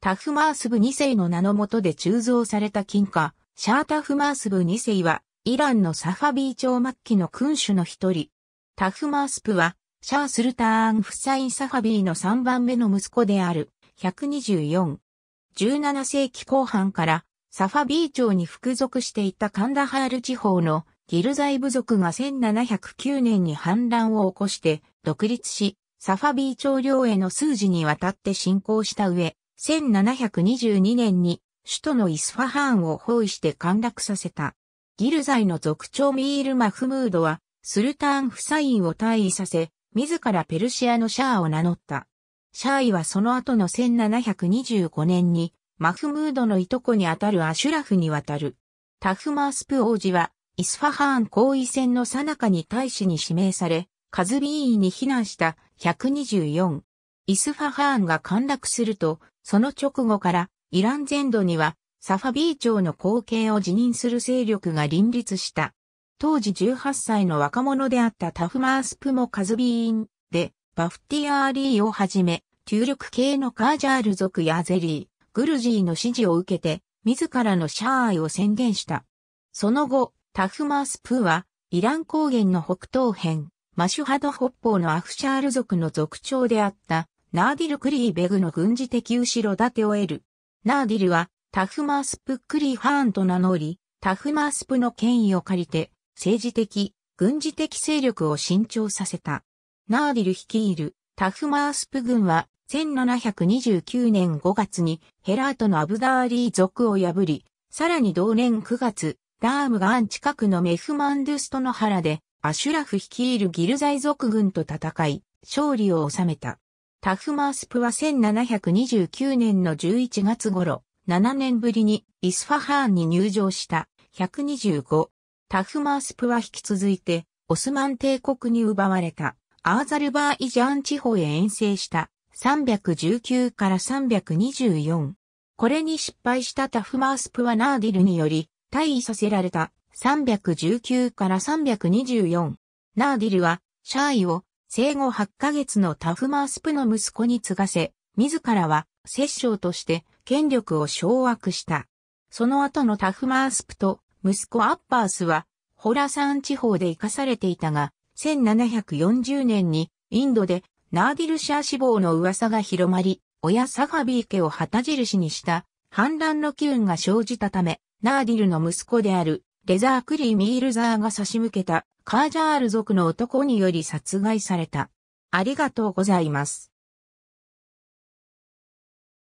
タフマースブ2世の名のもとで鋳造された金貨、シャータフマースブ2世は、イランのサファビー朝末期の君主の一人。タフマースプは、シャースルターン・フサイン・サファビーの3番目の息子である、124。17世紀後半から、サファビー朝に服属していたカンダハール地方のギルザイ部族が1709年に反乱を起こして独立し、サファビー朝領への数字にわたって侵攻した上、1722年に首都のイスファハーンを包囲して陥落させた。ギルザイの族長ミール・マフムードは、スルターン・フサインを退位させ、自らペルシアのシャーを名乗った。シャーイはその後の1725年に、マフムードのいとこにあたるアシュラフに渡る。タフマースプ王子は、イスファハーン行為戦の最中に大使に指名され、カズビーイに避難した124。イスファハーンが陥落すると、その直後からイラン全土にはサファビー朝の後継を辞任する勢力が林立した。当時18歳の若者であったタフマースプモカズビーンで、バフティアーリーをはじめ、中力系のカージャール族やゼリー、グルジーの支持を受けて、自らのシャーイを宣言した。その後、タフマースプは、イラン高原の北東辺、マシュハド北方のアフシャール族の族長であったナーディル・クリーベグの軍事的後ろ盾を得る。ナーディルはタフマースプ・クリーハーンと名乗り、タフマースプの権威を借りて、政治的、軍事的勢力を伸長させた。ナーディル率いるタフマースプ軍は1729年5月にヘラートのアブダーリー族を破り、さらに同年9月、ダームガン近くのメフマンドゥストの原で、アシュラフ率いるギルザイ族軍と戦い、勝利を収めた。タフマースプは1729年の11月頃、7年ぶりにイスファハーンに入場した125。タフマースプは引き続いてオスマン帝国に奪われたアーザルバーイジャーン地方へ遠征した319から324。これに失敗したタフマースプはナーディルにより退位させられた319から324。ナーディルはシャーイを生後8ヶ月のタフマースプの息子に継がせ、自らは摂政として権力を掌握した。その後のタフマースプと息子アッパースは、ホラサン地方で生かされていたが、1740年にインドでナーディルシャー死亡の噂が広まり、親サファビー家を旗印にした反乱の機運が生じたため、ナーディルの息子であるレザークリー・ミールザーが差し向けたカージャール族の男により殺害された。ありがとうございます。